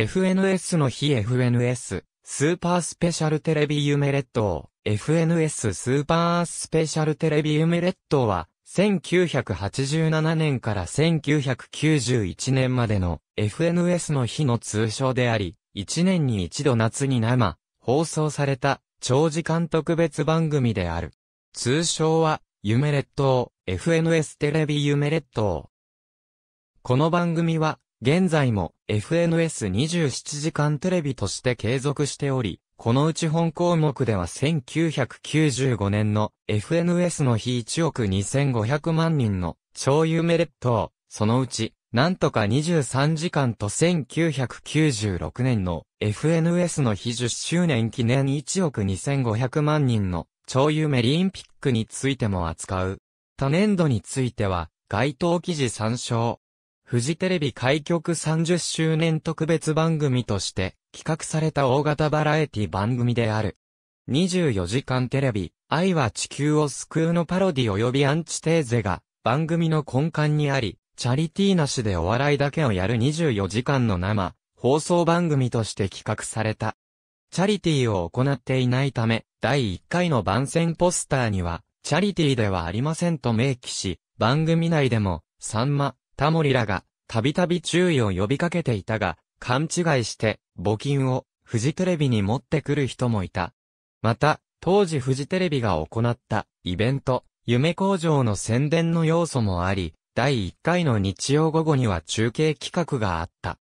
FNS の非 FNS、スーパースペシャルテレビ夢列島、FNS スーパースペシャルテレビ夢列島は、1987年から1991年までの FNS の日の通称であり、1年に一度夏に生、放送された長時間特別番組である。通称は、夢列島、FNS テレビ夢列島。この番組は、現在も FNS27 時間テレビとして継続しており、このうち本項目では1995年の FNS の日1億2500万人の超夢列島、そのうち、なんとか23時間と1996年の FNS の日10周年記念1億2500万人の超夢リンピックについても扱う。他年度については、該当記事参照。フジテレビ開局30周年特別番組として企画された大型バラエティ番組である。24時間テレビ、愛は地球を救うのパロディ及びアンチテーゼが番組の根幹にあり、チャリティーなしでお笑いだけをやる24時間の生、放送番組として企画された。チャリティーを行っていないため、第1回の番宣ポスターには、チャリティーではありませんと明記し、番組内でも、さんま、タモリらが、たびたび注意を呼びかけていたが、勘違いして、募金を、フジテレビに持ってくる人もいた。また、当時フジテレビが行った、イベント、夢工場の宣伝の要素もあり、第1回の日曜午後には中継企画があった。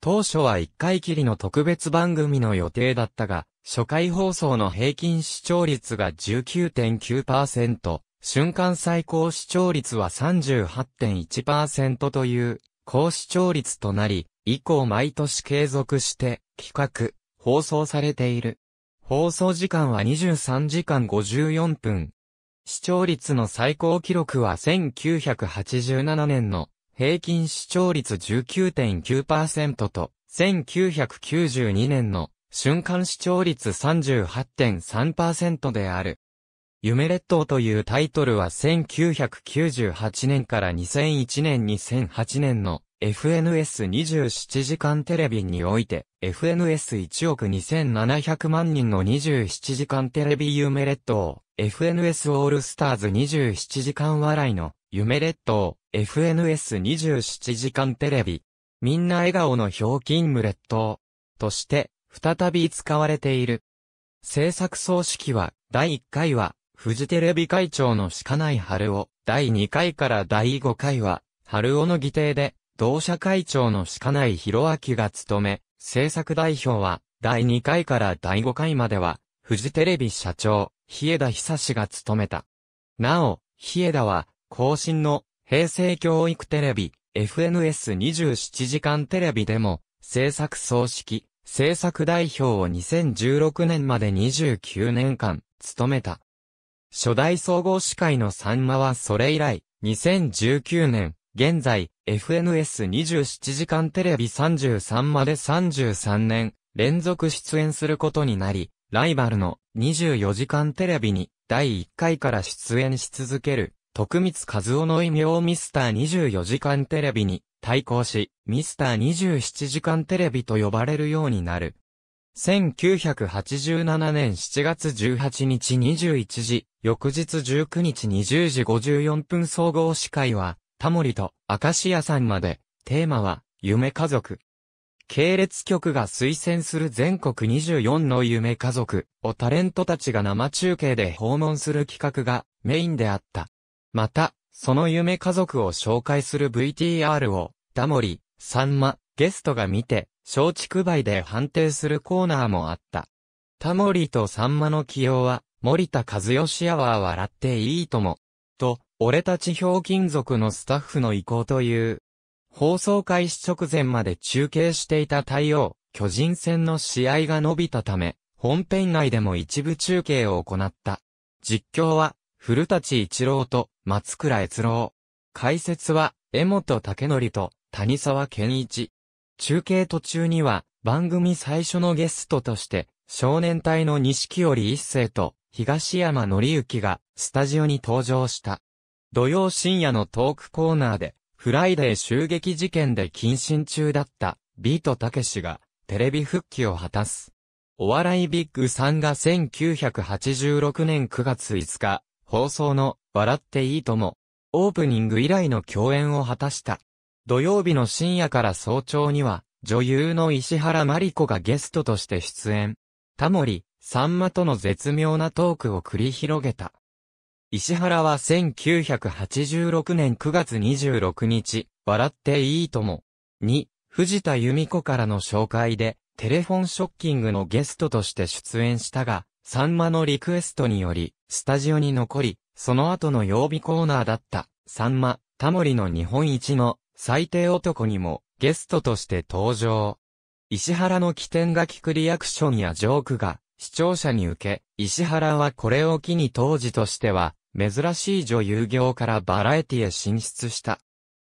当初は1回きりの特別番組の予定だったが、初回放送の平均視聴率が19.9%、瞬間最高視聴率は38.1%という、高視聴率となり、以降毎年継続して、企画、放送されている。放送時間は23時間54分。視聴率の最高記録は1987年の平均視聴率19.9%と、1992年の瞬間視聴率38.3%である。夢列島というタイトルは1998年から2001年2008年の FNS27 時間テレビにおいて FNS1 億2700万人の27時間テレビ夢列島 FNS オールスターズ27時間笑いの夢列島 FNS27 時間テレビみんな笑顔のひょうきんむ列島として再び使われている制作総指揮は第1回はフジテレビ会長のしかない春尾、第2回から第5回は、春尾の議定で、同社会長のしかない弘明が務め、制作代表は、第2回から第5回までは、フジテレビ社長、日枝久志が務めた。なお、日枝は、更新の、平成教育テレビ、FNS27 時間テレビでも、制作総指揮、制作代表を2016年まで29年間、務めた。初代総合司会のサンマはそれ以来、2019年、現在、FNS27 時間テレビ33まで33年、連続出演することになり、ライバルの24時間テレビに第1回から出演し続ける、徳光和夫の異名ミスター24時間テレビに対抗し、ミスター27時間テレビと呼ばれるようになる。1987年7月18日21時、翌日19日20時54分総合司会は、タモリとアカシアさんまで、テーマは、夢家族。系列局が推薦する全国24の夢家族をタレントたちが生中継で訪問する企画がメインであった。また、その夢家族を紹介する VTR を、タモリ、さんま、ゲストが見て、松竹梅で判定するコーナーもあった。タモリとサンマの起用は、森田和義アワー笑っていいとも。と、俺たちひょうきん族のスタッフの意向という。放送開始直前まで中継していた対応、巨人戦の試合が伸びたため、本編内でも一部中継を行った。実況は、古立一郎と松倉悦郎。解説は、江本武則と谷沢健一。中継途中には、番組最初のゲストとして、少年隊の錦織一世と東山紀之がスタジオに登場した。土曜深夜のトークコーナーで、フライデー襲撃事件で謹慎中だったビートたけしがテレビ復帰を果たす。お笑いビッグさんが1986年9月5日、放送の笑っていいとも、オープニング以来の共演を果たした。土曜日の深夜から早朝には、女優の石原まり子がゲストとして出演。タモリ、さんまとの絶妙なトークを繰り広げた。石原は1986年9月26日、笑っていいとも。に、藤田由美子からの紹介で、テレフォンショッキングのゲストとして出演したが、さんまのリクエストにより、スタジオに残り、その後の曜日コーナーだった、さんま、タモリの日本一の最低男にもゲストとして登場。石原の起点が聞くリアクションやジョークが視聴者に受け、石原はこれを機に当時としては珍しい女優業からバラエティへ進出した。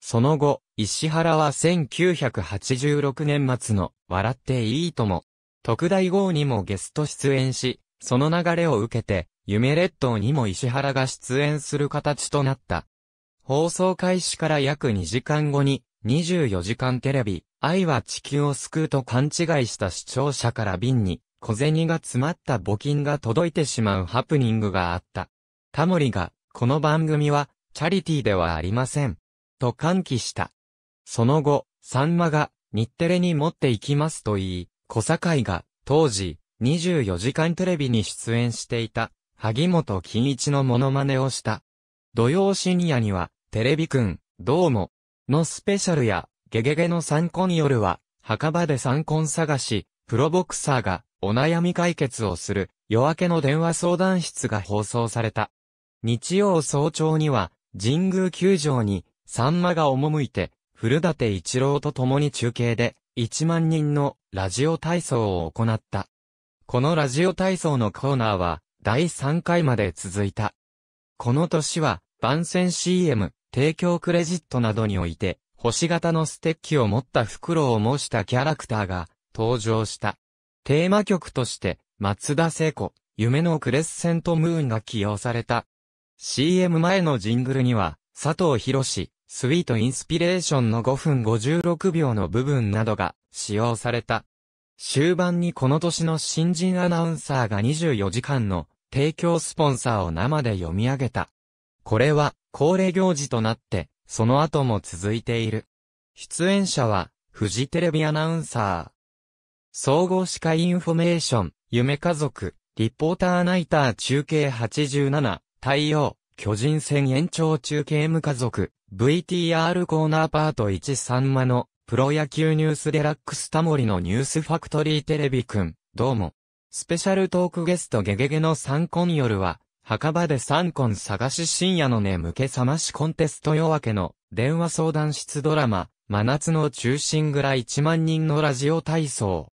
その後、石原は1986年末の笑っていいとも、特大号にもゲスト出演し、その流れを受けて、夢列島にも石原が出演する形となった。放送開始から約2時間後に、24時間テレビ、愛は地球を救うと勘違いした視聴者から瓶に、小銭が詰まった募金が届いてしまうハプニングがあった。タモリが、この番組は、チャリティーではありません。と歓喜した。その後、サンマが、日テレに持って行きますと言い、小堺が、当時、24時間テレビに出演していた、萩本欽一のモノマネをした。土曜深夜には、テレビくん、どうも、のスペシャルや、ゲゲゲの参考によるは、墓場で参考探し、プロボクサーが、お悩み解決をする、夜明けの電話相談室が放送された。日曜早朝には、神宮球場に、サンマが赴いて、古立一郎と共に中継で、1万人のラジオ体操を行った。このラジオ体操のコーナーは、第3回まで続いた。この年は、番宣 CM、提供クレジットなどにおいて、星型のステッキを持った袋を模したキャラクターが登場した。テーマ曲として、松田聖子、夢のクレッセントムーンが起用された。CM 前のジングルには、佐藤博士、スイートインスピレーションの5分56秒の部分などが使用された。終盤にこの年の新人アナウンサーが24時間の提供スポンサーを生で読み上げた。これは恒例行事となって、その後も続いている。出演者は、フジテレビアナウンサー。総合司会インフォメーション、夢家族、リポーターナイター中継87、太陽、巨人戦延長中継無家族、VTR コーナーパート13間の、プロ野球ニュースデラックスタモリのニュースファクトリーテレビくん、どうも。スペシャルトークゲストゲゲゲの参考によるは、墓場で三婚探し深夜の眠気覚ましコンテスト夜明けの電話相談室ドラマ、真夏の中心蔵1万人のラジオ体操。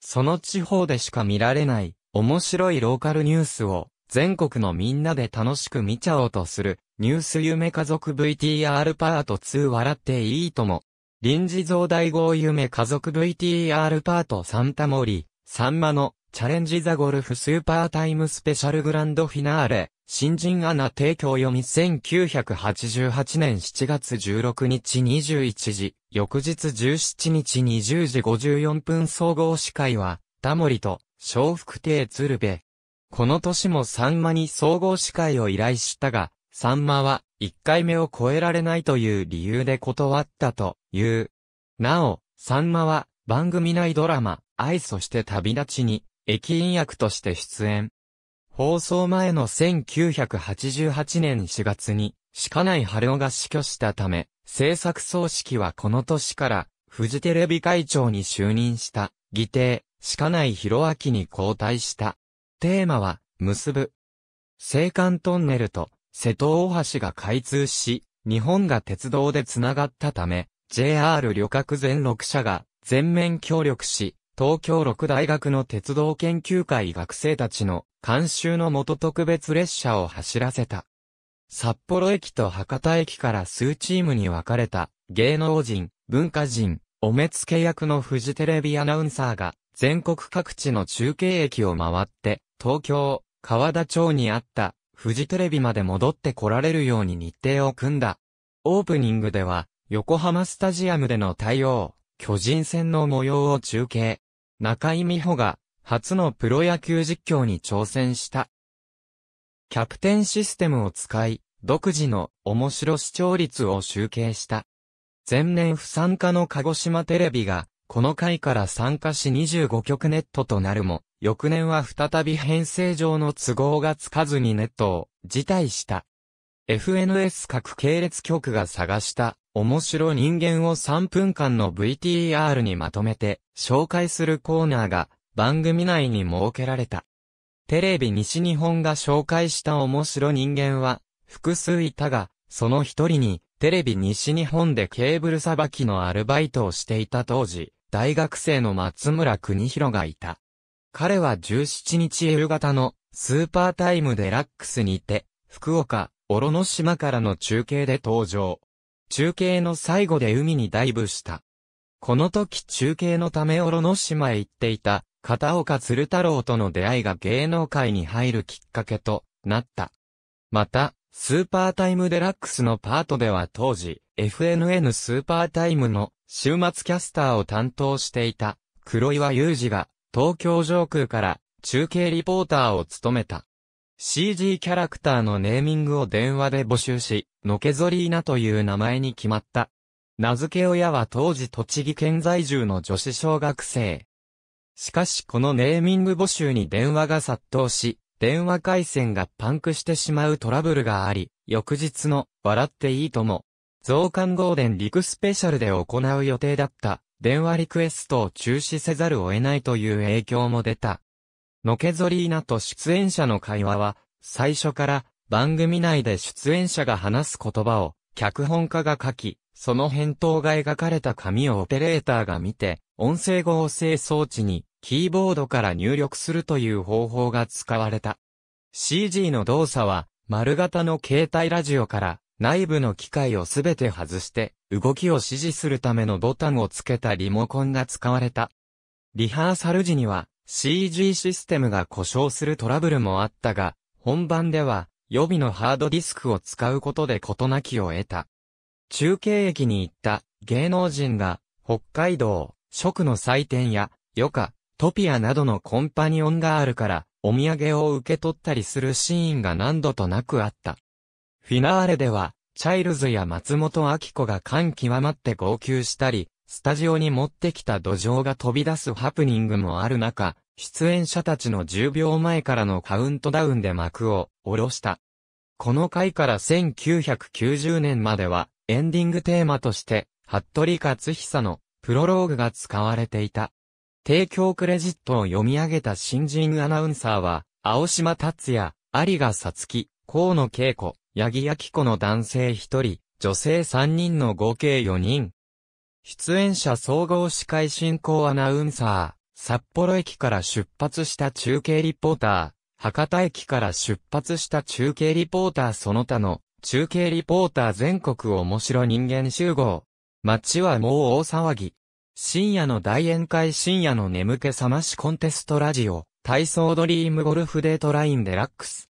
その地方でしか見られない面白いローカルニュースを全国のみんなで楽しく見ちゃおうとするニュース夢家族 VTR パート2笑っていいとも。臨時増大号夢家族 VTR パート3タモリ、サンマのチャレンジザゴルフスーパータイムスペシャルグランドフィナーレ、新人アナ提供読み1988年7月16日21時、翌日17日20時54分総合司会は、タモリと、小福亭鶴瓶。この年もサンマに総合司会を依頼したが、サンマは1回目を超えられないという理由で断ったという。なお、サンマは番組内ドラマ、愛そして旅立ちに駅員役として出演。放送前の1988年4月に、鹿内春夫が死去したため、制作葬式はこの年から、フジテレビ会長に就任した、議定、鹿内博明に交代した。テーマは、結ぶ。青函トンネルと、瀬戸大橋が開通し、日本が鉄道でつながったため、JR 旅客全6社が全面協力し、東京六大学の鉄道研究会学生たちの監修のもと特別列車を走らせた。札幌駅と博多駅から数チームに分かれた芸能人、文化人、お目付け役のフジテレビアナウンサーが全国各地の中継駅を回って東京、川田町にあったフジテレビまで戻って来られるように日程を組んだ。オープニングでは横浜スタジアムでの対応。巨人戦の模様を中継。中井美穂が初のプロ野球実況に挑戦した。キャプテンシステムを使い、独自の面白視聴率を集計した。前年不参加の鹿児島テレビが、この回から参加し25局ネットとなるも、翌年は再び編成上の都合がつかずにネットを辞退した。FNS 各系列局が探した面白人間を3分間の VTR にまとめて紹介するコーナーが番組内に設けられた。テレビ西日本が紹介した面白人間は複数いたが、その一人にテレビ西日本でケーブルさばきのアルバイトをしていた当時、大学生の松村邦弘がいた。彼は17日夕方のスーパータイムデラックスにて、福岡、小野島からの中継で登場。中継の最後で海にダイブした。この時中継のためおろの島へ行っていた、片岡鶴太郎との出会いが芸能界に入るきっかけとなった。また、スーパータイムデラックスのパートでは当時、FNN スーパータイムの週末キャスターを担当していた黒岩雄二が東京上空から中継リポーターを務めた。CG キャラクターのネーミングを電話で募集し、のけぞりーなという名前に決まった。名付け親は当時栃木県在住の女子小学生。しかしこのネーミング募集に電話が殺到し、電話回線がパンクしてしまうトラブルがあり、翌日の、笑っていいとも、増刊号電陸スペシャルで行う予定だった、電話リクエストを中止せざるを得ないという影響も出た。のけぞりーなと出演者の会話は、最初から、番組内で出演者が話す言葉を、脚本家が書き、その返答が描かれた紙をオペレーターが見て、音声合成装置に、キーボードから入力するという方法が使われた。CG の動作は、丸型の携帯ラジオから、内部の機械をすべて外して、動きを指示するためのボタンをつけたリモコンが使われた。リハーサル時には、CG システムが故障するトラブルもあったが、本番では、予備のハードディスクを使うことで事なきを得た。中継駅に行った芸能人が北海道、食の祭典や、余暇、トピアなどのコンパニオンがあるから、お土産を受け取ったりするシーンが何度となくあった。フィナーレでは、チャイルズや松本明子が感極まって号泣したり、スタジオに持ってきた土壌が飛び出すハプニングもある中、出演者たちの10秒前からのカウントダウンで幕を下ろした。この回から1990年まではエンディングテーマとして、服部勝久のプロローグが使われていた。提供クレジットを読み上げた新人アナウンサーは、青島達也、有賀さつき、河野恵子、八木明子の男性1人、女性3人の合計4人。出演者総合司会進行アナウンサー、札幌駅から出発した中継リポーター、博多駅から出発した中継リポーターその他の、中継リポーター全国面白人間集合。街はもう大騒ぎ。深夜の大宴会深夜の眠気覚ましコンテストラジオ、体操ドリームゴルフデートラインデラックス。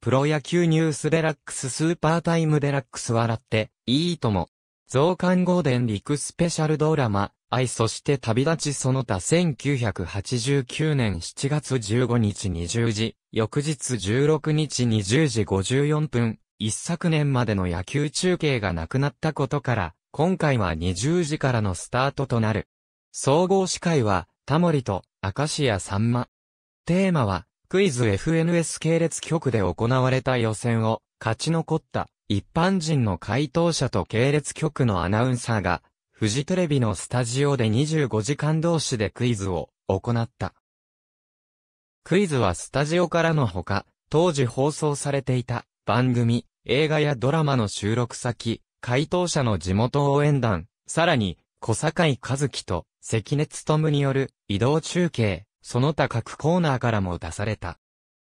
プロ野球ニュースデラックススーパータイムデラックス笑って、いいとも。増刊号電陸スペシャルドラマ、愛そして旅立ちその他1989年7月15日20時、翌日16日20時54分、一昨年までの野球中継がなくなったことから、今回は20時からのスタートとなる。総合司会は、タモリと、明石家さんま。テーマは、クイズ FNS 系列局で行われた予選を、勝ち残った、一般人の回答者と系列局のアナウンサーが、フジテレビのスタジオで25時間同士でクイズを行った。クイズはスタジオからのほか、当時放送されていた番組、映画やドラマの収録先、回答者の地元応援団、さらに、小坂井和樹と関根勤による移動中継、その他各コーナーからも出された。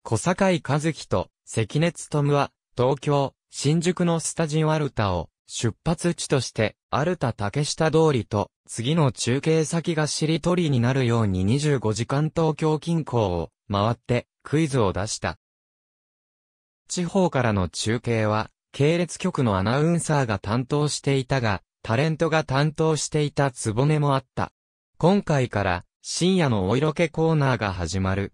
小坂井和樹と関根勤は、東京、新宿のスタジオアルタを出発地として、アルタ竹下通りと、次の中継先がしりとりになるように25時間東京近郊を回ってクイズを出した。地方からの中継は、系列局のアナウンサーが担当していたが、タレントが担当していたつぼねもあった。今回から深夜のお色気コーナーが始まる。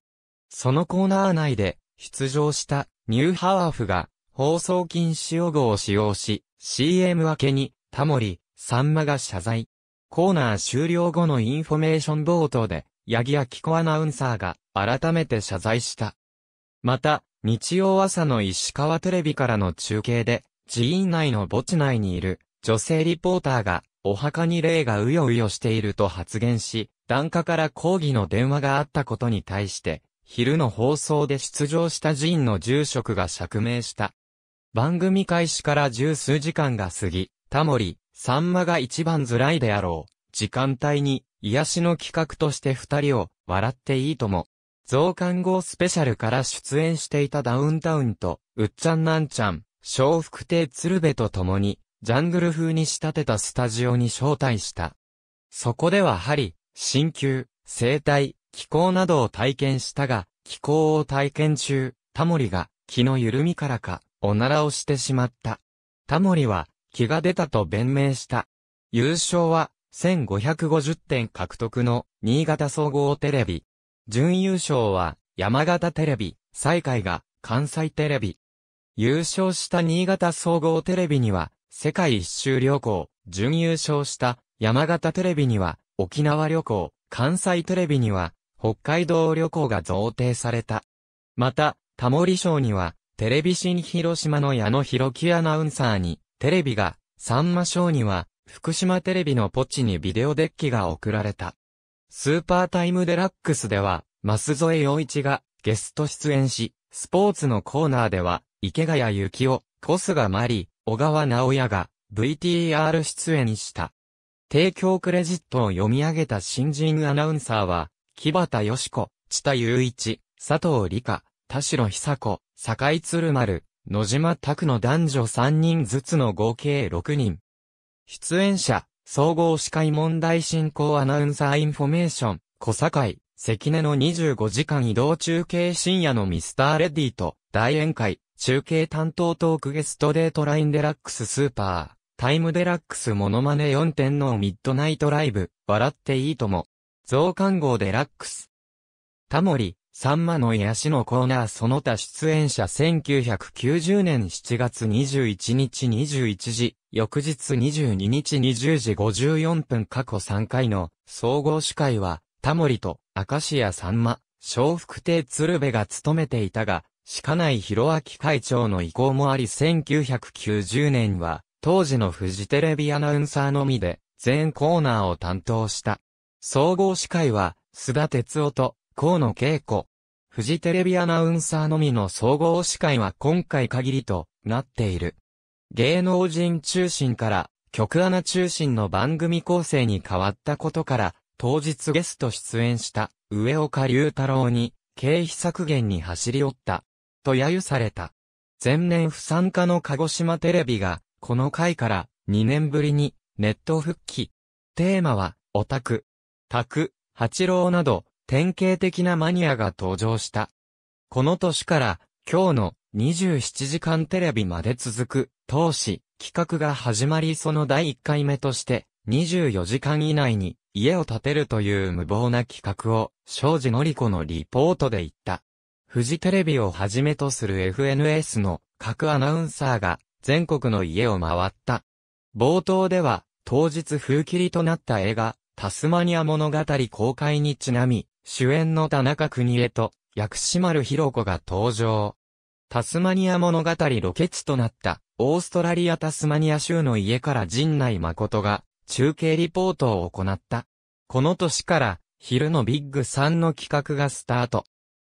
そのコーナー内で出場したニューハーフが放送禁止用語を使用し、CM 明けに、タモリ、サンマが謝罪。コーナー終了後のインフォメーション冒頭で、八木キ子アナウンサーが改めて謝罪した。また、日曜朝の石川テレビからの中継で、寺院内の墓地内にいる女性リポーターが、お墓に霊がうようよしていると発言し、檀家から抗議の電話があったことに対して、昼の放送で出場した寺院の住職が釈明した。番組開始から十数時間が過ぎ、タモリ、サンマが一番辛いであろう。時間帯に、癒しの企画として二人を、笑っていいとも。増刊号スペシャルから出演していたダウンタウンと、うっちゃんなんちゃん、笑福亭鶴瓶と共に、ジャングル風に仕立てたスタジオに招待した。そこでは針、鍼灸、生態、気候などを体験したが、気候を体験中、タモリが、気の緩みからか、おならをしてしまった。タモリは、気が出たと弁明した。優勝は、1550点獲得の、新潟総合テレビ。準優勝は、山形テレビ、最下位が、関西テレビ。優勝した新潟総合テレビには、世界一周旅行、準優勝した山形テレビには、沖縄旅行、関西テレビには、北海道旅行が贈呈された。また、タモリ賞には、テレビ新広島の矢野博樹アナウンサーに、テレビが、さんま賞には、福島テレビのポチにビデオデッキが送られた。スーパータイムデラックスでは、舛添洋一がゲスト出演し、スポーツのコーナーでは、池谷幸雄、小菅まり、小川直也が VTR 出演した。提供クレジットを読み上げた新人アナウンサーは、木端佳子、千田雄一、佐藤理香、田代久子、坂井鶴丸、野島拓の男女3人ずつの合計6人。出演者、総合司会問題進行アナウンサーインフォメーション、小坂井、関根の25時間移動中継深夜のミスターレディと、大宴会、中継担当トークゲストデートラインデラックススーパー、タイムデラックスモノマネ4点のミッドナイトライブ、笑っていいとも、増刊号デラックス。タモリ、サンマの癒しのコーナーその他出演者1990年7月21日21時、翌日22日20時54分過去3回の総合司会は、タモリと明石家サンマ、小福亭鶴瓶が務めていたが、しかない広明会長の意向もあり1990年は、当時のフジテレビアナウンサーのみで、全コーナーを担当した。総合司会は、須田哲夫と、河野恵子、フジテレビアナウンサーのみの総合司会は今回限りとなっている。芸能人中心から曲アナ中心の番組構成に変わったことから、当日ゲスト出演した上岡龍太郎に経費削減に走り寄った、と揶揄された。前年不参加の鹿児島テレビが、この回から2年ぶりにネット復帰。テーマは、オタク、タク、八郎など、典型的なマニアが登場した。この年から今日の27時間テレビまで続く当時企画が始まりその第1回目として24時間以内に家を建てるという無謀な企画を庄司のり子のリポートで言った。富士テレビをはじめとする FNS の各アナウンサーが全国の家を回った。冒頭では当日風切りとなった映画タスマニア物語公開にちなみ主演の田中邦江と、薬師丸ひろ子が登場。タスマニア物語ロケ地となった、オーストラリア・タスマニア州の家から陣内誠が、中継リポートを行った。この年から、昼のビッグ3の企画がスタート。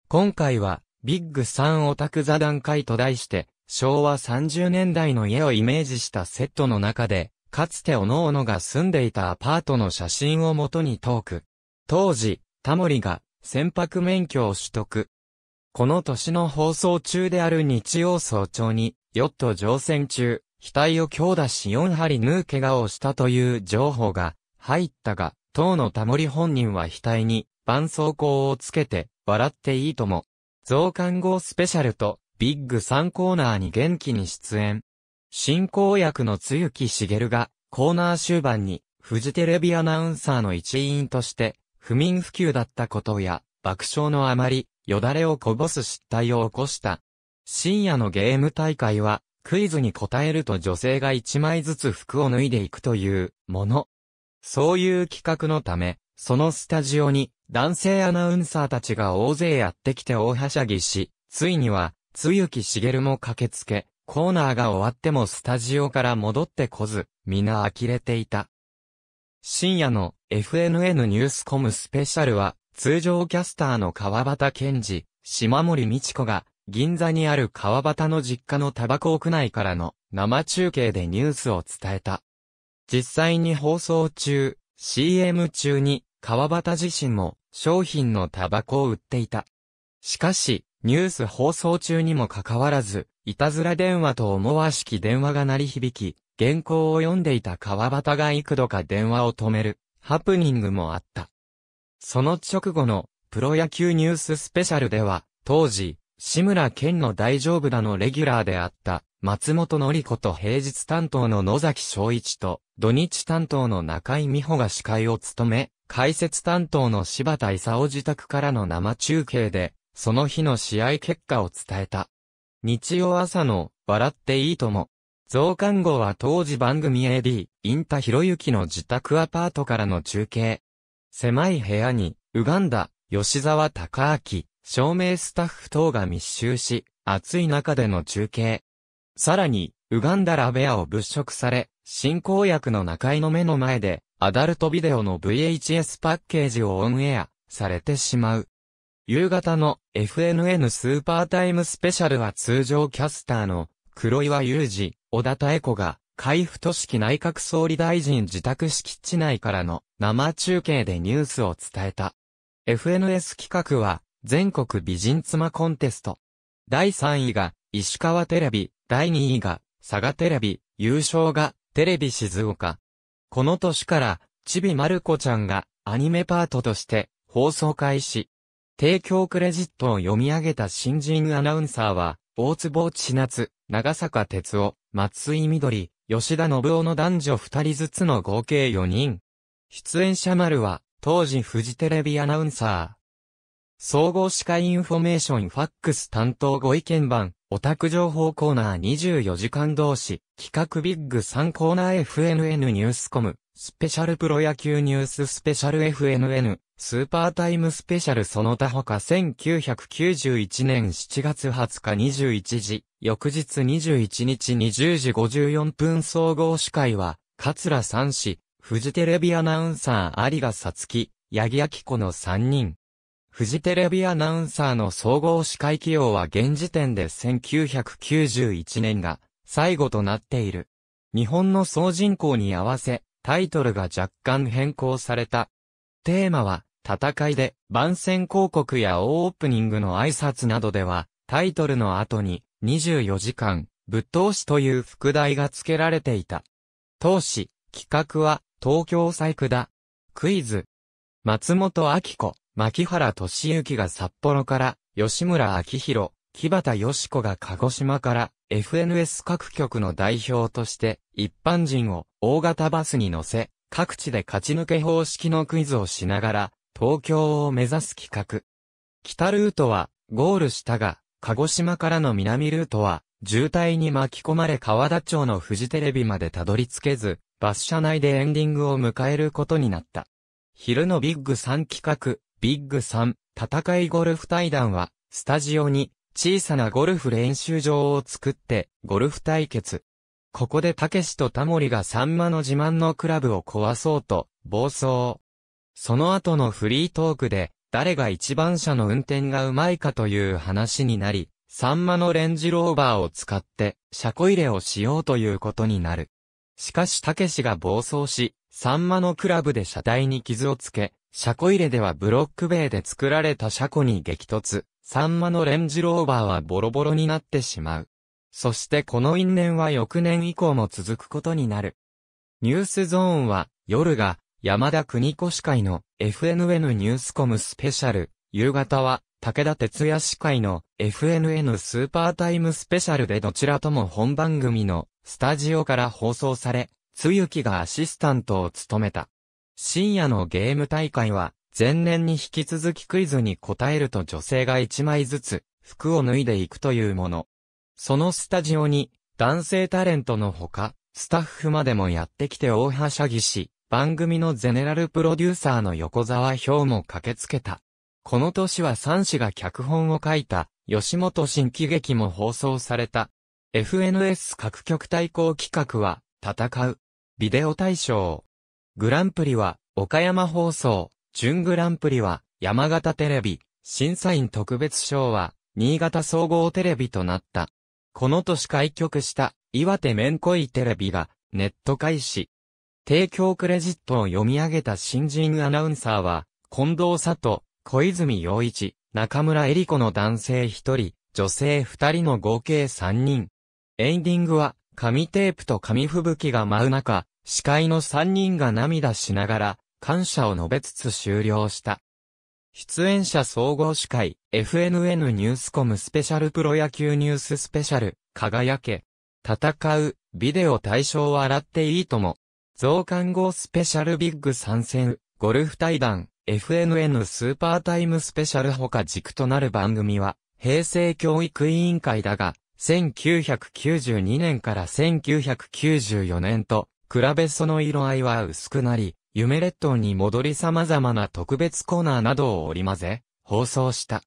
今回は、ビッグ3オタク座談会と題して、昭和30年代の家をイメージしたセットの中で、かつて各々が住んでいたアパートの写真をもとにトーク。当時、タモリが船舶免許を取得。この年の放送中である日曜早朝に、ヨット乗船中、額を強打し4針縫う怪我をしたという情報が入ったが、当のタモリ本人は額に、絆創膏をつけて、笑っていいとも。増刊号スペシャルと、ビッグ3コーナーに元気に出演。進行役の露木茂が、コーナー終盤に、フジテレビアナウンサーの一員として、不眠不休だったことや、爆笑のあまり、よだれをこぼす失態を起こした。深夜のゲーム大会は、クイズに答えると女性が一枚ずつ服を脱いでいくという、もの。そういう企画のため、そのスタジオに、男性アナウンサーたちが大勢やってきて大はしゃぎし、ついには、つゆきしげるも駆けつけ、コーナーが終わってもスタジオから戻ってこず、皆呆れていた。深夜の FNN ニュースコムスペシャルは、通常キャスターの川端健二、島森美智子が、銀座にある川端の実家のタバコ屋内からの生中継でニュースを伝えた。実際に放送中、CM 中に、川端自身も商品のタバコを売っていた。しかし、ニュース放送中にもかかわらず、いたずら電話と思わしき電話が鳴り響き、原稿を読んでいた川端が幾度か電話を止めるハプニングもあった。その直後のプロ野球ニューススペシャルでは、当時、志村健の大丈夫だのレギュラーであった、松本の子と平日担当の野崎昭一と、土日担当の中井美穂が司会を務め、解説担当の柴田勲自宅からの生中継で、その日の試合結果を伝えた。日曜朝の、笑っていいとも、増刊号は当時番組 AD、インタ博之の自宅アパートからの中継。狭い部屋に、ウガンダ、吉沢高明、照明スタッフ等が密集し、暑い中での中継。さらに、ウガンダラベアを物色され、進行役の中井の目の前で、アダルトビデオの VHS パッケージをオンエア、されてしまう。夕方の FNN スーパータイムスペシャルは通常キャスターの黒岩祐二、小田恵子が、海部都市内閣総理大臣自宅敷地内からの生中継でニュースを伝えた。FNS 企画は、全国美人妻コンテスト。第3位が、石川テレビ、第2位が、佐賀テレビ、優勝が、テレビ静岡。この年から、ちびまる子ちゃんが、アニメパートとして、放送開始。提供クレジットを読み上げた新人アナウンサーは、大坪内品津、長坂哲夫、松井緑、吉田信夫の男女二人ずつの合計四人。出演者丸は、当時フジテレビアナウンサー。総合司会インフォメーションファックス担当ご意見版、オタク情報コーナー24時間同士、企画ビッグ3コーナー FNN ニュースコム、スペシャルプロ野球ニューススペシャル FNN、スーパータイムスペシャルその他他1991年7月20日21時、翌日21日20時54分総合司会は、桂三氏、フジテレビアナウンサー有賀さつき、八木明子の3人。フジテレビアナウンサーの総合司会起用は現時点で1991年が最後となっている。日本の総人口に合わせ、タイトルが若干変更された。テーマは、戦いで、番宣広告やオープニングの挨拶などでは、タイトルの後に、24時間、ぶっ通しという副題が付けられていた。当時、企画は、東京細工だ。クイズ。松本明子、牧原俊之が札幌から、吉村明宏、木端義子が鹿児島から、FNS 各局の代表として、一般人を大型バスに乗せ、各地で勝ち抜け方式のクイズをしながら、東京を目指す企画。北ルートは、ゴールしたが、鹿児島からの南ルートは、渋滞に巻き込まれ川田町のフジテレビまでたどり着けず、バス車内でエンディングを迎えることになった。昼のビッグ3企画、ビッグ3、戦いゴルフ対談は、スタジオに、小さなゴルフ練習場を作って、ゴルフ対決。ここでたけしとタモリがサンマの自慢のクラブを壊そうと、暴走。その後のフリートークで、誰が一番車の運転がうまいかという話になり、サンマのレンジローバーを使って、車庫入れをしようということになる。しかし、たけしが暴走し、サンマのクラブで車体に傷をつけ、車庫入れではブロック塀で作られた車庫に激突。サンマのレンジローバーはボロボロになってしまう。そしてこの因縁は翌年以降も続くことになる。ニュースゾーンは、夜が、山田国子司会の FNN ニュースコムスペシャル、夕方は武田哲也司会の FNN スーパータイムスペシャルでどちらとも本番組のスタジオから放送され、つゆきがアシスタントを務めた。深夜のゲーム大会は、前年に引き続きクイズに答えると女性が一枚ずつ服を脱いでいくというもの。そのスタジオに男性タレントのほか、スタッフまでもやってきて大はしゃぎし、番組のゼネラルプロデューサーの横沢氷も駆けつけた。この年は三氏が脚本を書いた、吉本新喜劇も放送された。FNS 各局対抗企画は、戦う。ビデオ大賞。グランプリは、岡山放送。準グランプリは、山形テレビ。審査員特別賞は、新潟総合テレビとなった。この年開局した、岩手めんこいテレビが、ネット開始。提供クレジットを読み上げた新人アナウンサーは、近藤佐藤、小泉洋一、中村恵里子の男性一人、女性二人の合計三人。エンディングは、紙テープと紙吹雪が舞う中、司会の三人が涙しながら、感謝を述べつつ終了した。出演者総合司会、FNN ニュースコムスペシャルプロ野球ニューススペシャル、輝け。戦う、ビデオ対象を洗っていいとも。増刊号スペシャルビッグ参戦、ゴルフ対談、FNN スーパータイムスペシャルほか軸となる番組は、平成教育委員会だが、1992年から1994年と、比べその色合いは薄くなり、夢列島に戻り様々な特別コーナーなどを織り交ぜ、放送した。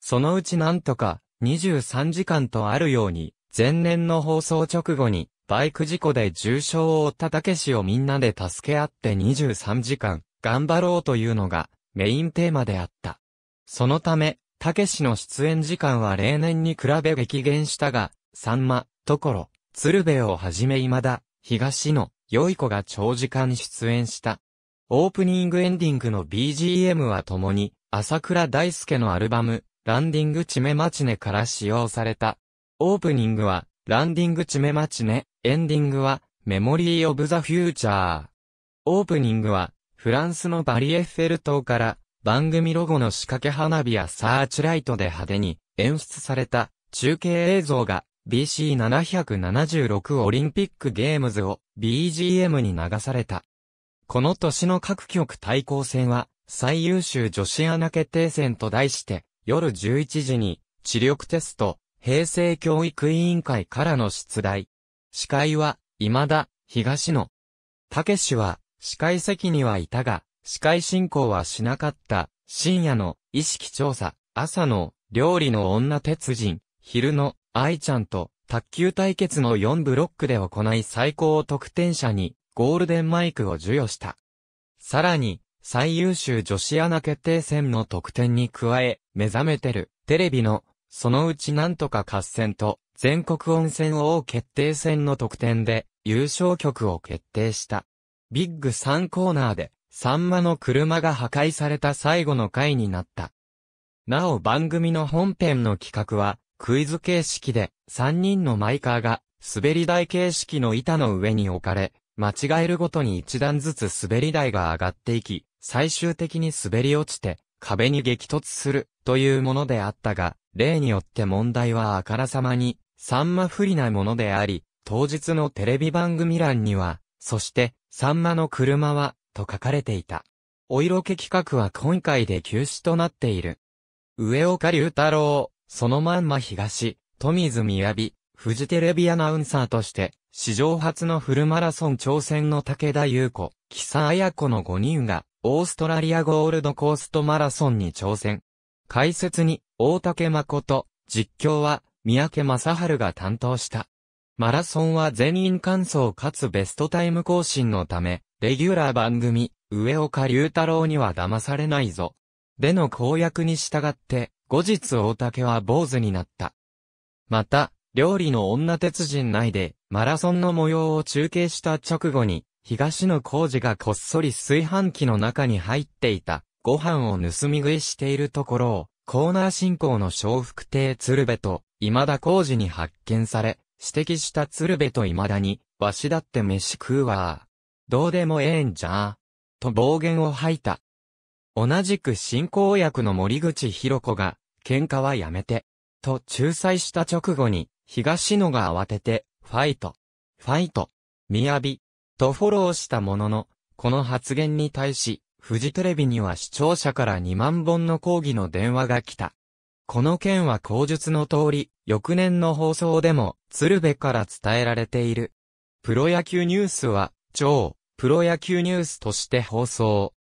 そのうちなんとか、23時間とあるように、前年の放送直後に、バイク事故で重傷を負ったたけしをみんなで助け合って23時間、頑張ろうというのが、メインテーマであった。そのため、たけしの出演時間は例年に比べ激減したが、さんま、ところ、鶴瓶をはじめまだ、東野、良い子が長時間出演した。オープニングエンディングの BGM は共に、朝倉大輔のアルバム、ランディングチメマチネから使用された。オープニングは、ランディングチメマチネ、エンディングは、メモリー・オブ・ザ・フューチャー。オープニングは、フランスのバリエッフェル塔から、番組ロゴの仕掛け花火やサーチライトで派手に演出された中継映像が BC776 オリンピックゲームズを BGM に流された。この年の各局対抗戦は最優秀女子アナ決定戦と題して夜11時に知力テスト平成教育委員会からの出題司会は、未だ、東野。武しは、司会席にはいたが、司会進行はしなかった、深夜の、意識調査、朝の、料理の女鉄人、昼の、愛ちゃんと、卓球対決の4ブロックで行い最高得点者に、ゴールデンマイクを授与した。さらに、最優秀女子アナ決定戦の得点に加え、目覚めてる、テレビの、そのうちなんとか合戦と、全国温泉王決定戦の得点で優勝曲を決定した。ビッグ3コーナーで、サンマの車が破壊された最後の回になった。なお番組の本編の企画は、クイズ形式で、3人のマイカーが、滑り台形式の板の上に置かれ、間違えるごとに1段ずつ滑り台が上がっていき、最終的に滑り落ちて、壁に激突する、というものであったが、例によって問題はあからさまに、サンマ不利なものであり、当日のテレビ番組欄には、そして、サンマの車は、と書かれていた。お色気企画は今回で休止となっている。上岡龍太郎、そのまんま東、富水雅、富士テレビアナウンサーとして、史上初のフルマラソン挑戦の武田優子、木佐彩子の5人が、オーストラリアゴールドコーストマラソンに挑戦。解説に、大竹誠、実況は、三宅正春が担当した。マラソンは全員完走かつベストタイム更新のため、レギュラー番組、上岡龍太郎には騙されないぞ。での公約に従って、後日大竹は坊主になった。また、料理の女鉄人内で、マラソンの模様を中継した直後に、東野幸治がこっそり炊飯器の中に入っていた、ご飯を盗み食いしているところを、コーナー進行の小福亭鶴瓶と、今田工事に発見され、指摘した鶴瓶と今田に、わしだって飯食うわどうでもええんじゃと暴言を吐いた。同じく進行役の森口博子が、喧嘩はやめて、と仲裁した直後に、東野が慌てて、ファイト、ファイト、みやび、とフォローしたものの、この発言に対し、フジテレビには視聴者から2万本の抗議の電話が来た。この件は口述の通り、翌年の放送でも、鶴瓶から伝えられている。プロ野球ニュースは、超、プロ野球ニュースとして放送。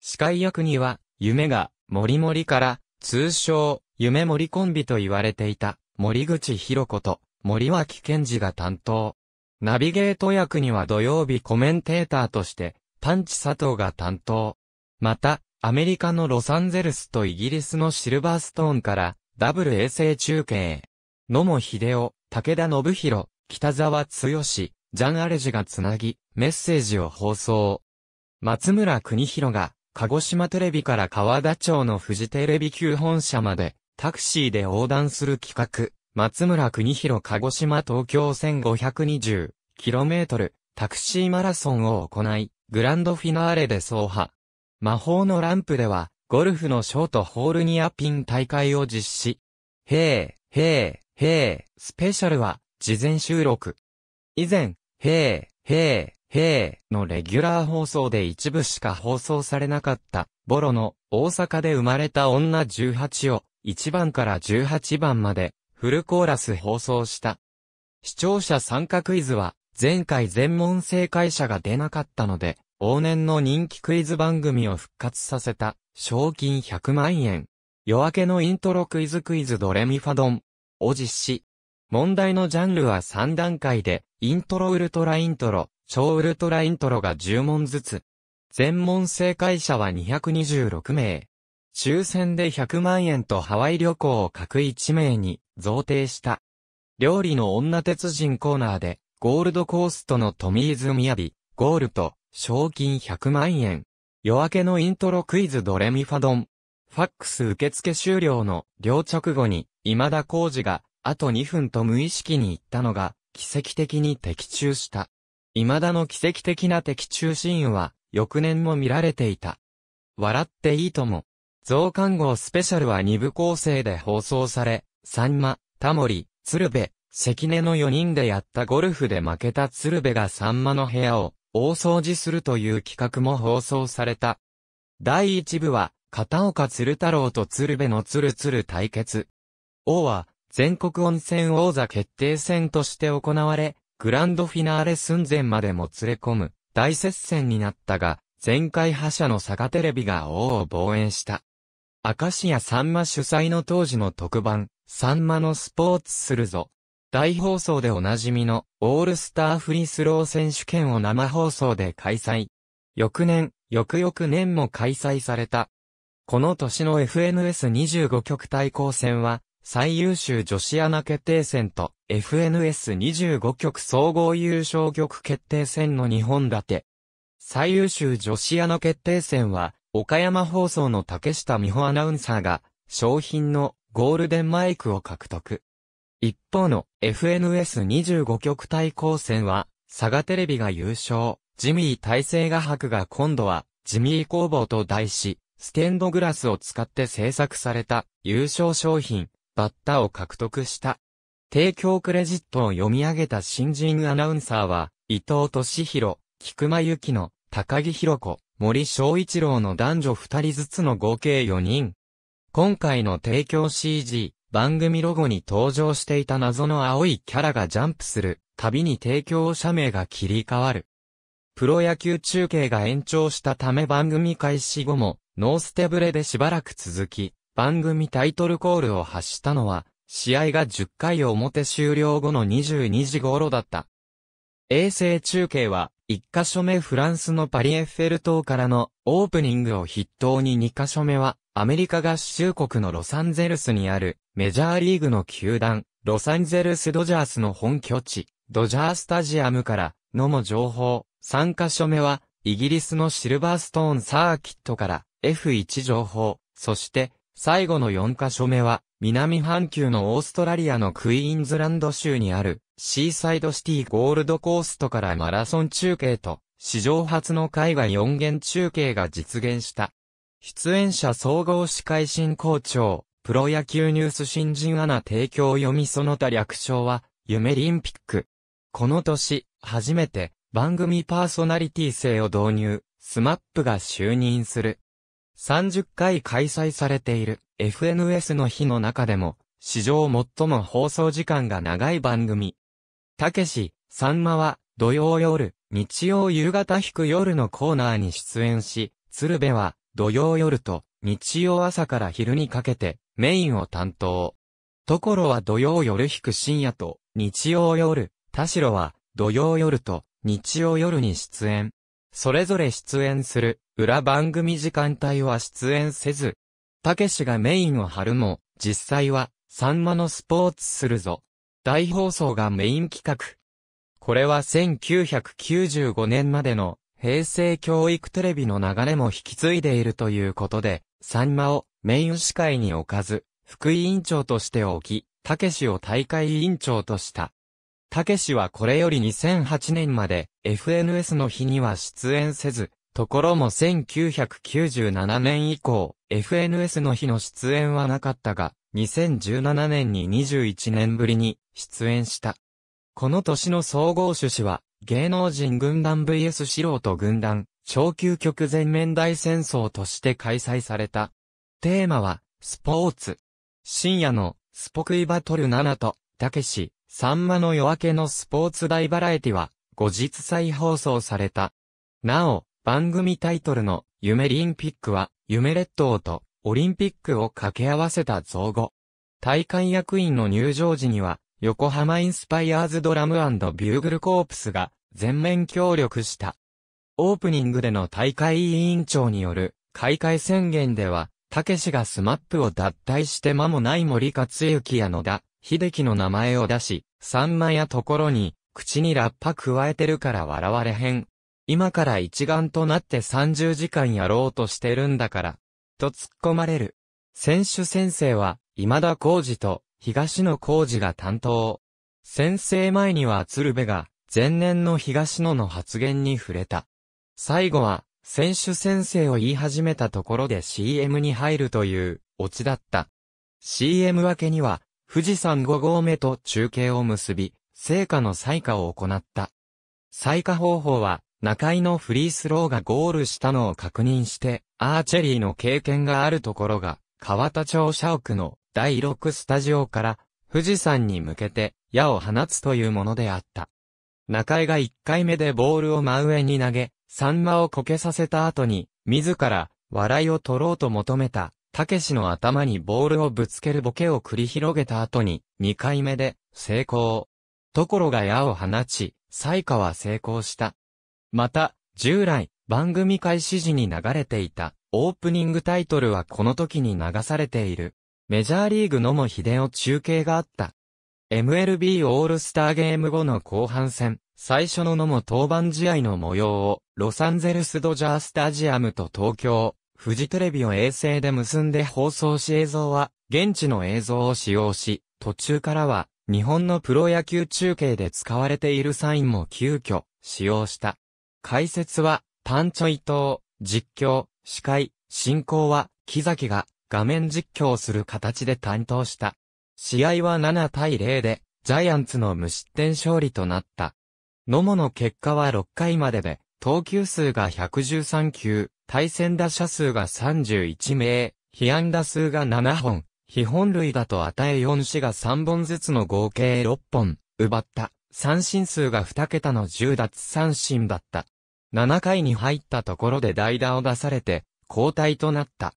司会役には、夢が、森森から、通称、夢森コンビと言われていた、森口博子と、森脇健二が担当。ナビゲート役には土曜日コメンテーターとして、パンチ佐藤が担当。また、アメリカのロサンゼルスとイギリスのシルバーストーンから、ダブル衛星中継。野茂秀夫、武田信弘、北沢剛、ジャン・アレジがつなぎ、メッセージを放送。松村邦弘が、鹿児島テレビから川田町の富士テレビ級本社まで、タクシーで横断する企画、松村邦弘鹿児島東京 1520km タクシーマラソンを行い、グランドフィナーレで走破。魔法のランプでは、ゴルフのショートホールニアピン大会を実施。へー、へー、へー、スペシャルは、事前収録。以前、へー、へー、へーのレギュラー放送で一部しか放送されなかった、ボロの大阪で生まれた女18を1番から18番までフルコーラス放送した。視聴者参加クイズは前回全問正解者が出なかったので往年の人気クイズ番組を復活させた、賞金100万円。夜明けのイントロクイズクイズドレミファドンを実施。問題のジャンルは3段階で、イントロウルトライントロ、超ウルトライントロが10問ずつ。全問正解者は226名。抽選で100万円とハワイ旅行を各1名に贈呈した。料理の女鉄人コーナーで、ゴールドコーストのトミーズ雅、ゴールと、賞金100万円。夜明けのイントロクイズドレミファドン。ファックス受付終了の両直後に、今田浩二が、あと2分と無意識に言ったのが、奇跡的に的中した。今田の奇跡的な的中シーンは、翌年も見られていた。笑っていいとも。増刊号スペシャルは2部構成で放送され、サンマ、タモリ、鶴瓶、関根の4人でやったゴルフで負けた鶴瓶がサンマの部屋を大掃除するという企画も放送された。第一部は、片岡鶴太郎と鶴瓶の鶴鶴対決。王は、全国温泉王座決定戦として行われ、グランドフィナーレ寸前までも連れ込む、大接戦になったが、前回覇者の佐賀テレビが王を防衛した。明石家さんま主催の当時の特番、さんまのスポーツするぞ。大放送でおなじみのオールスターフリースロー選手権を生放送で開催。翌年、翌々年も開催された。この年の FNS25 局対抗戦は、最優秀女子アナ決定戦と FNS25 局総合優勝局決定戦の2本立て。最優秀女子アナ決定戦は、岡山放送の竹下美穂アナウンサーが、商品のゴールデンマイクを獲得。一方の FNS25 局対抗戦は、佐賀テレビが優勝、ジミー体制画伯が今度は、ジミー工房と題し、ステンドグラスを使って制作された優勝商品、バッタを獲得した。提供クレジットを読み上げた新人アナウンサーは、伊藤敏弘、菊間由紀の、高木博子、森昭一郎の男女二人ずつの合計4人。今回の提供 CG、番組ロゴに登場していた謎の青いキャラがジャンプする、旅に提供者名が切り替わる。プロ野球中継が延長したため番組開始後も、ノーステブレでしばらく続き、番組タイトルコールを発したのは、試合が10回表終了後の22時頃だった。衛星中継は、1カ所目フランスのパリエッフェル塔からのオープニングを筆頭に2カ所目は、アメリカ合衆国のロサンゼルスにあるメジャーリーグの球団、ロサンゼルスドジャースの本拠地、ドジャースタジアムからのも情報、3カ所目は、イギリスのシルバーストーンサーキットから F1 情報、そして最後の4カ所目は、南半球のオーストラリアのクイーンズランド州にあるシーサイドシティゴールドコーストからマラソン中継と、史上初の海外4元中継が実現した。出演者総合司会進行長、プロ野球ニュース新人アナ提供読みその他略称は、夢リンピック。この年、初めて、番組パーソナリティ制を導入、スマップが就任する。30回開催されている FNS の日の中でも、史上最も放送時間が長い番組。たけし、さんまは、土曜夜、日曜夕方引く夜のコーナーに出演し、鶴瓶は、土曜夜と、日曜朝から昼にかけて、メインを担当。ところは土曜夜引く深夜と、日曜夜、田代は、土曜夜と、日曜夜に出演。それぞれ出演する、裏番組時間帯は出演せず、たけしがメインを張るも、実際は、サンマのスポーツするぞ。大放送がメイン企画。これは1995年までの、平成教育テレビの流れも引き継いでいるということで、サンマを、メイン司会に置かず、副委員長として置き、たけしを大会委員長とした。たけしはこれより2008年まで FNS の日には出演せず、ところも1997年以降、FNS の日の出演はなかったが、2017年に21年ぶりに出演した。この年の総合趣旨は、芸能人軍団 VS 素人軍団、超究極全面大戦争として開催された。テーマは、スポーツ。深夜の、スポクイバトル7と、たけし、さんまの夜明けのスポーツ大バラエティは、後日再放送された。なお、番組タイトルの、夢リンピックは、夢列島と、オリンピックを掛け合わせた造語。大会役員の入場時には、横浜インスパイアーズドラムビューグルコープスが、全面協力した。オープニングでの大会委員長による開会宣言では、たけしがスマップを脱退して間もない森克幸や野田、秀樹の名前を出し、さんまやところに、口にラッパ加えてるから笑われへん。今から一丸となって30時間やろうとしてるんだから、と突っ込まれる。選手先生は、今田浩二と東野浩二が担当。先生前には鶴瓶が、前年の東野の発言に触れた。最後は、選手先生を言い始めたところで CM に入るという、オチだった。CM 分けには、富士山5合目と中継を結び、聖火の採火を行った。採火方法は、中井のフリースローがゴールしたのを確認して、アーチェリーの経験があるところが、川田町社屋の第6スタジオから富士山に向けて矢を放つというものであった。中井が1回目でボールを真上に投げ、サンマをこけさせた後に、自ら、笑いを取ろうと求めた、たけしの頭にボールをぶつけるボケを繰り広げた後に、2回目で、成功。ところが矢を放ち、彩花は成功した。また、従来、番組開始時に流れていた、オープニングタイトルはこの時に流されている。メジャーリーグのも秀夫中継があった。MLB オールスターゲーム後の後半戦、最初の野茂登板試合の模様をロサンゼルスドジャースタジアムと東京、富士テレビを衛星で結んで放送し映像は、現地の映像を使用し、途中からは、日本のプロ野球中継で使われているサインも急遽、使用した。解説は、パンチョイ藤、実況、司会、進行は、木崎が、画面実況する形で担当した。試合は7対0で、ジャイアンツの無失点勝利となった。野茂の結果は6回までで、投球数が113球、対戦打者数が31名、被安打数が7本、被本類だと与え4死が3本ずつの合計6本、奪った、三振数が2桁の10奪三振だった。7回に入ったところで代打を出されて、交代となった。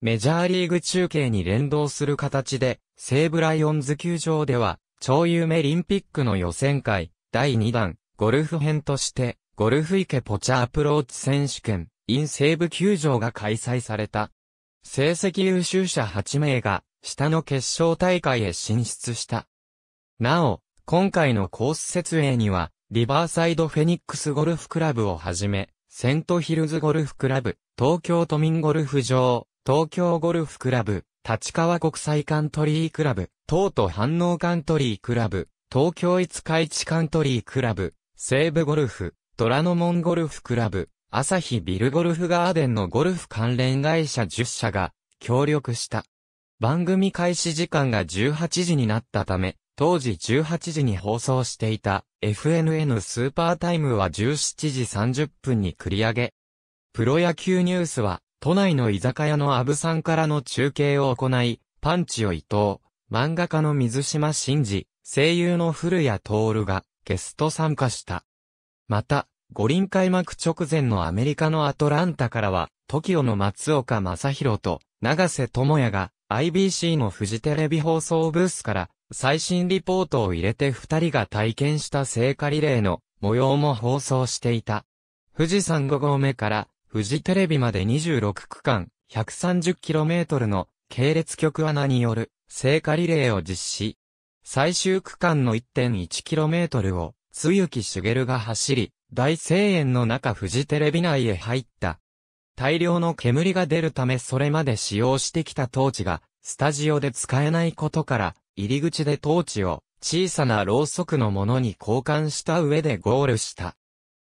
メジャーリーグ中継に連動する形で、西武ライオンズ球場では、超有名リンピックの予選会、第2弾、ゴルフ編として、ゴルフ池ポチャアプローチ選手権 in 西部球場が開催された。成績優秀者8名が、下の決勝大会へ進出した。なお、今回のコース設営には、リバーサイドフェニックスゴルフクラブをはじめ、セントヒルズゴルフクラブ、東京都民ゴルフ場、東京ゴルフクラブ、立川国際カントリークラブ、東都反応カントリークラブ、東京五日市カントリークラブ、西部ゴルフ、虎ノ門ゴルフクラブ、朝日ビルゴルフガーデンのゴルフ関連会社10社が協力した。番組開始時間が18時になったため、当時18時に放送していた FNN スーパータイムは17時30分に繰り上げ。プロ野球ニュースは都内の居酒屋のアブさんからの中継を行い、パンチを伊藤、漫画家の水島真嗣、声優の古谷徹がゲスト参加した。また、五輪開幕直前のアメリカのアトランタからは、TOKIO の松岡正宏と、長瀬智也が、IBC のフジテレビ放送ブースから、最新リポートを入れて二人が体験した聖火リレーの模様も放送していた。富士山5合目から、フジテレビまで26区間、130km の系列局穴による聖火リレーを実施。最終区間の 1.1km を、露木茂が走り、大声援の中フジテレビ内へ入った。大量の煙が出るためそれまで使用してきたトーチが、スタジオで使えないことから、入り口でトーチを小さなろうそくのものに交換した上でゴールした。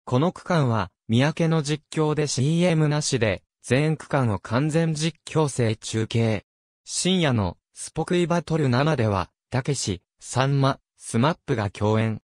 この区間は、三宅の実況で CM なしで、全区間を完全実況制中継。深夜のスポクイバトル7では、たけし、さんま、スマップが共演。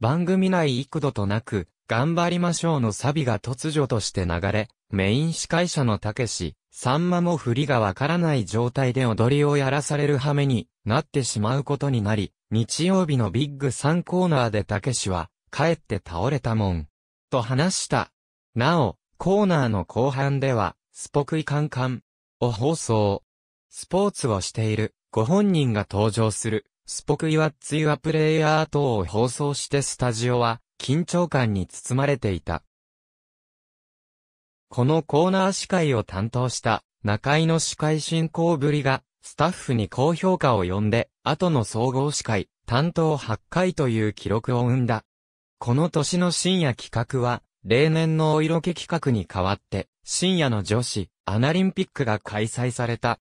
番組内幾度となく、頑張りましょうのサビが突如として流れ、メイン司会者のたけし、さんまも振りがわからない状態で踊りをやらされる羽目になってしまうことになり、日曜日のビッグ3コーナーでたけしは、帰って倒れたもん。と話した。なお、コーナーの後半では、スポクイカンカンを放送。スポーツをしている、ご本人が登場する、スポクイワッツイワプレイヤー等を放送してスタジオは、緊張感に包まれていた。このコーナー司会を担当した中井の司会進行ぶりが、スタッフに高評価を呼んで、後の総合司会、担当8回という記録を生んだ。この年の深夜企画は、例年のお色気企画に代わって、深夜の女子、アナリンピックが開催された。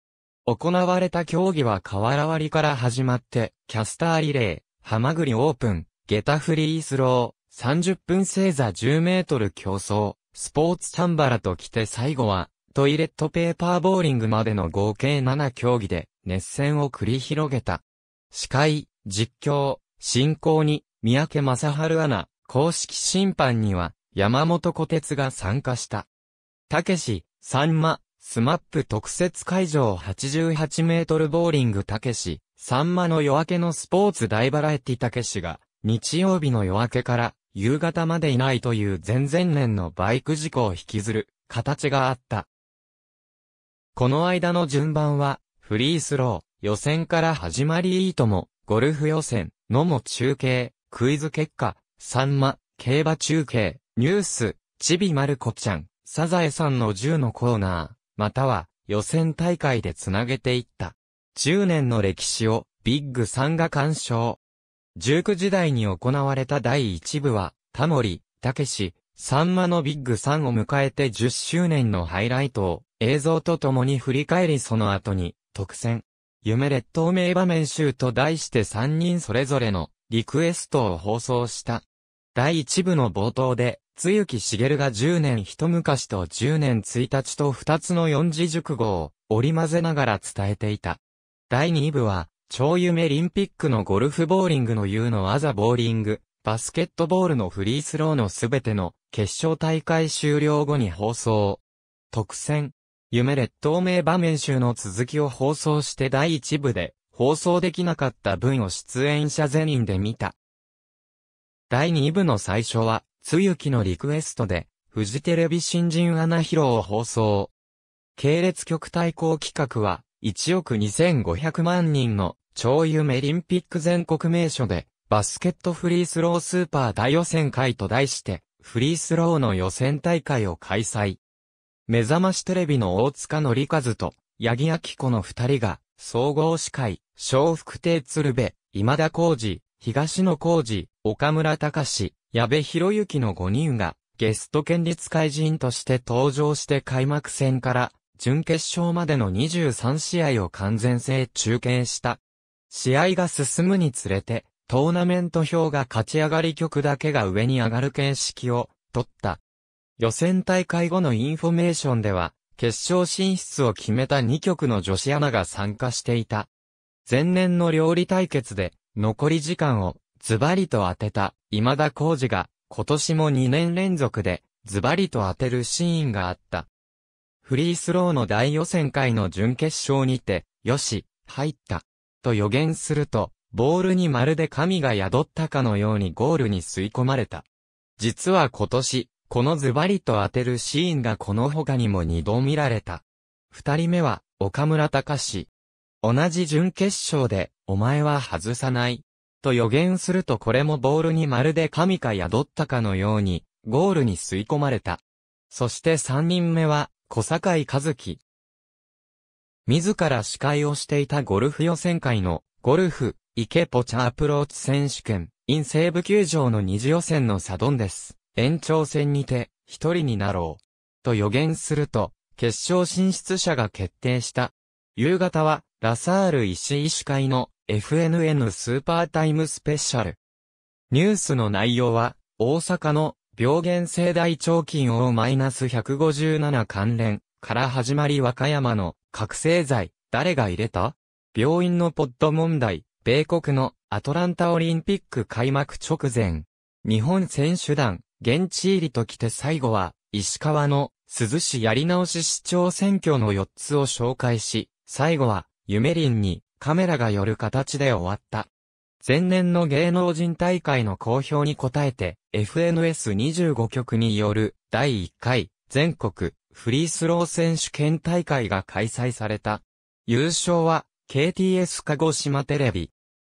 行われた競技は瓦割りから始まって、キャスターリレー、ハマグリオープン、ゲタフリースロー、30分正座10メートル競争、スポーツサンバラと来て最後は、トイレットペーパーボーリングまでの合計7競技で、熱戦を繰り広げた。司会、実況、進行に、三宅正春アナ、公式審判には、山本小鉄が参加した。たけし、さんま、スマップ特設会場88メートルボーリングたけし、さんまの夜明けのスポーツ大バラエティたけしが、日曜日の夜明けから、夕方までいないという前々年のバイク事故を引きずる形があった。この間の順番は、フリースロー、予選から始まりいいとも、ゴルフ予選、のも中継、クイズ結果、サンマ、競馬中継、ニュース、ちびまる子ちゃん、サザエさんの10のコーナー、または予選大会でつなげていった。10年の歴史をビッグ3が鑑賞。19時代に行われた第1部は、タモリ、たけし、サンマのビッグ3を迎えて10周年のハイライトを映像とともに振り返りその後に特選。夢列島名場面集と題して3人それぞれのリクエストを放送した。第1部の冒頭で、つゆきしげるが10年一昔と10年1日と2つの四字熟語を織り交ぜながら伝えていた。第2部は、超夢リンピックのゴルフボーリングの U のアザボーリング、バスケットボールのフリースローのすべての決勝大会終了後に放送。特選、夢列島名場面集の続きを放送して第1部で、放送できなかった分を出演者全員で見た。第2部の最初は、つゆきのリクエストで、フジテレビ新人アナ披露を放送。系列局対抗企画は、1億2500万人の超夢リンピック全国名所で、バスケットフリースロースーパー大予選会と題して、フリースローの予選大会を開催。目覚ましテレビの大塚のりかずと、八木明子の二人が、総合司会、小福亭鶴瓶、今田浩二、東野浩二、岡村隆史、矢部博之の5人が、ゲスト県立会人として登場して開幕戦から、準決勝までの23試合を完全制中継した。試合が進むにつれて、トーナメント表が勝ち上がり局だけが上に上がる形式を取った。予選大会後のインフォメーションでは、決勝進出を決めた2局の女子アナが参加していた。前年の料理対決で、残り時間をズバリと当てた今田浩二が、今年も2年連続でズバリと当てるシーンがあった。フリースローの大予選会の準決勝にて、よし、入った。と予言すると、ボールにまるで神が宿ったかのようにゴールに吸い込まれた。実は今年、このズバリと当てるシーンがこの他にも二度見られた。二人目は、岡村隆史。同じ準決勝で、お前は外さない。と予言するとこれもボールにまるで神か宿ったかのように、ゴールに吸い込まれた。そして三人目は、小坂井和樹。自ら司会をしていたゴルフ予選会の、ゴルフ、池ポチャアプローチ選手権、イ西部球場の二次予選のサドンです。延長戦にて、一人になろう。と予言すると、決勝進出者が決定した。夕方は、ラサール石井司会の FNN スーパータイムスペシャル。ニュースの内容は、大阪の病原性大腸菌を -157 関連から始まり和歌山の覚醒剤、誰が入れた病院のポッド問題、米国のアトランタオリンピック開幕直前、日本選手団、現地入りときて最後は、石川の鈴市やり直し市長選挙の4つを紹介し、最後は、ゆめりんにカメラが寄る形で終わった。前年の芸能人大会の公表に応えて、FNS25 局による第1回全国フリースロー選手権大会が開催された。優勝は KTS 鹿児島テレビ。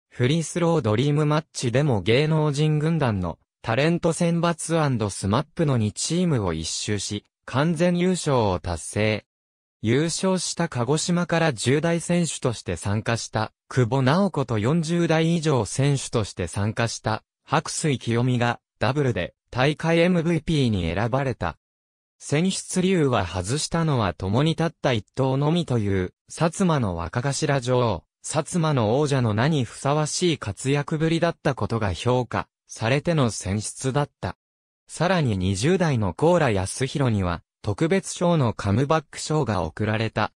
フリースロードリームマッチでも芸能人軍団のタレント選抜スマップの2チームを一周し、完全優勝を達成。優勝した鹿児島から10代選手として参加した、久保直子と40代以上選手として参加した、白水清美がダブルで大会 MVP に選ばれた。選出竜は外したのは共に立った一党のみという、薩摩の若頭女王、薩摩の王者の名にふさわしい活躍ぶりだったことが評価、されての選出だった。さらに20代の高良康弘には、特別賞のカムバック賞が贈られた。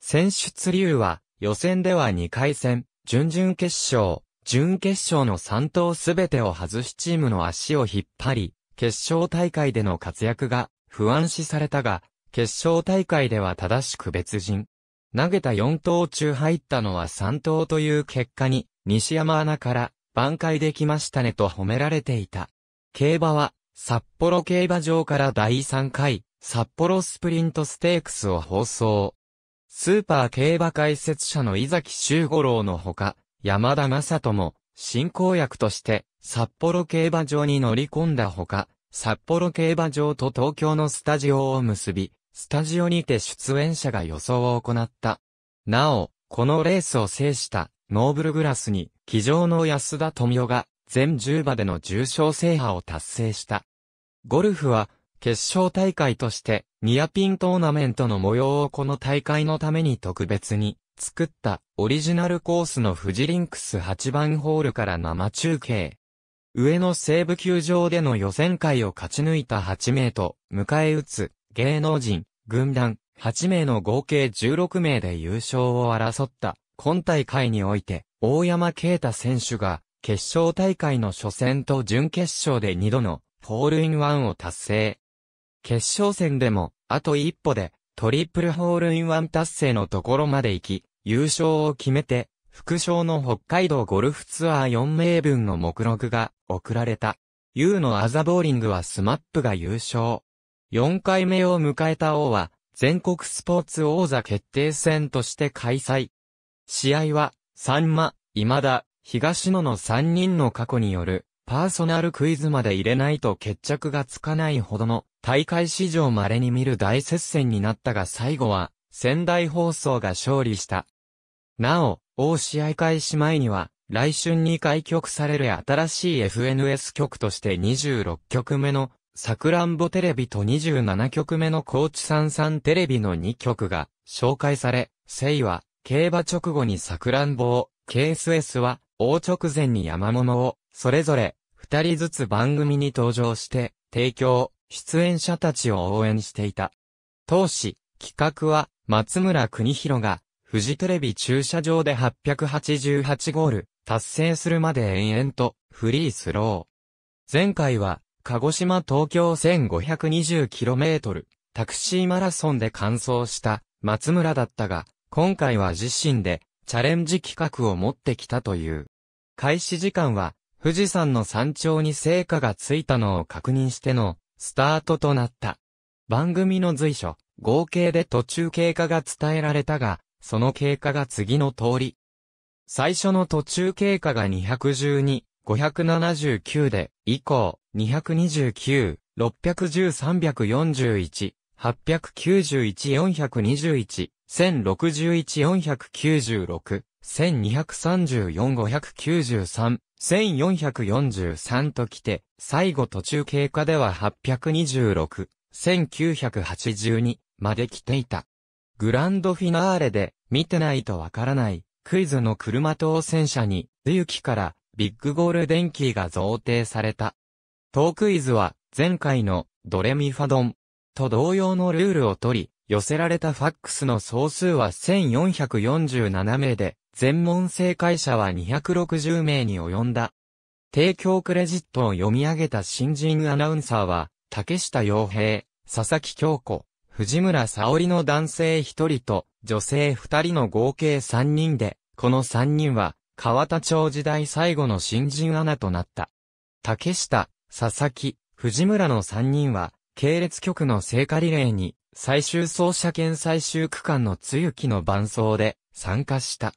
選出竜は、予選では2回戦、準々決勝、準決勝の3投すべてを外しチームの足を引っ張り、決勝大会での活躍が不安視されたが、決勝大会では正しく別人。投げた4投中入ったのは3投という結果に、西山アナから、挽回できましたねと褒められていた。競馬は、札幌競馬場から第3回、札幌スプリントステークスを放送。スーパー競馬解説者の伊崎修五郎のほか、山田正人も、進行役として、札幌競馬場に乗り込んだほか、札幌競馬場と東京のスタジオを結び、スタジオにて出演者が予想を行った。なお、このレースを制したノーブルグラスに、騎乗の安田富代が全10馬での重賞制覇を達成した。ゴルフは、決勝大会として、ニアピントーナメントの模様をこの大会のために特別に作ったオリジナルコースのフジリンクス8番ホールから生中継。上野西部球場での予選会を勝ち抜いた8名と、迎え撃つ、芸能人、軍団、8名の合計16名で優勝を争った、今大会において、大山啓太選手が、決勝大会の初戦と準決勝で2度の、ホールインワンを達成。決勝戦でも、あと一歩で、トリプルホールインワン達成のところまで行き、優勝を決めて、副賞の北海道ゴルフツアー4名分の目録が送られた。U のアザボーリングはスマップが優勝。4回目を迎えた王は、全国スポーツ王座決定戦として開催。試合は、サンマ、今田、東野の3人の過去による、パーソナルクイズまで入れないと決着がつかないほどの、大会史上稀に見る大接戦になったが最後は、仙台放送が勝利した。なお、大試合開始前には、来春に開局される新しい FNS 局として26局目のサクランボテレビと27局目の高知三三テレビの2局が紹介され、セイは競馬直後にサクランボを、KSS は大直前に山桃を、それぞれ2人ずつ番組に登場して提供、出演者たちを応援していた。当時、企画は松村邦弘が富士テレビ駐車場で888ゴール、達成するまで延々とフリースロー。前回は鹿児島東京 1520km タクシーマラソンで完走した松村だったが、今回は自身でチャレンジ企画を持ってきたという。開始時間は富士山の山頂に成果がついたのを確認してのスタートとなった。番組の随所、合計で途中経過が伝えられたが、その経過が次の通り、最初の途中経過が212、579で、以降、229、610、341、891、421、1061、496、1234、593、1443と来て、最後途中経過では826、1982まで来ていた。グランドフィナーレで、見てないとわからない、クイズの車当選者に、ズユキからビッグゴールデンキーが贈呈された。当クイズは、前回のドレミファドンと同様のルールを取り、寄せられたファックスの総数は1447名で、全問正解者は260名に及んだ。提供クレジットを読み上げた新人アナウンサーは、竹下洋平、佐々木京子、藤村沙織の男性1人と女性2人の合計3人で、この三人は、川田町時代最後の新人アナとなった。竹下、佐々木、藤村の三人は、系列局の聖火リレーに、最終走者兼最終区間の露木の伴奏で参加した。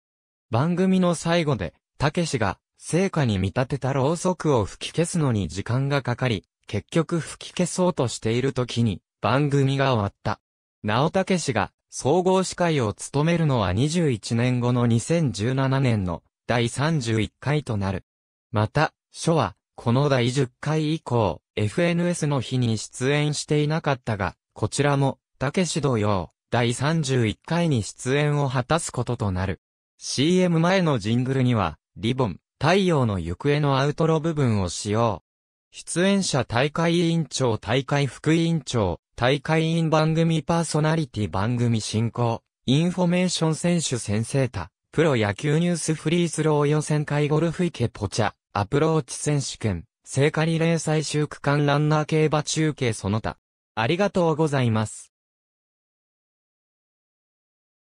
番組の最後で、竹氏が、聖火に見立てたろうそくを吹き消すのに時間がかかり、結局吹き消そうとしている時に、番組が終わった。お竹氏が、総合司会を務めるのは21年後の2017年の第31回となる。また、書は、この第10回以降、FNS の日に出演していなかったが、こちらも、たけし同様、第31回に出演を果たすこととなる。CM 前のジングルには、リボン、太陽の行方のアウトロ部分を使用。出演者大会委員長大会副委員長、大会員番組パーソナリティ番組進行、インフォメーション選手先生た、プロ野球ニュースフリースロー予選会ゴルフ池ポチャ、アプローチ選手権、聖火リレー最終区間ランナー競馬中継その他。ありがとうございます。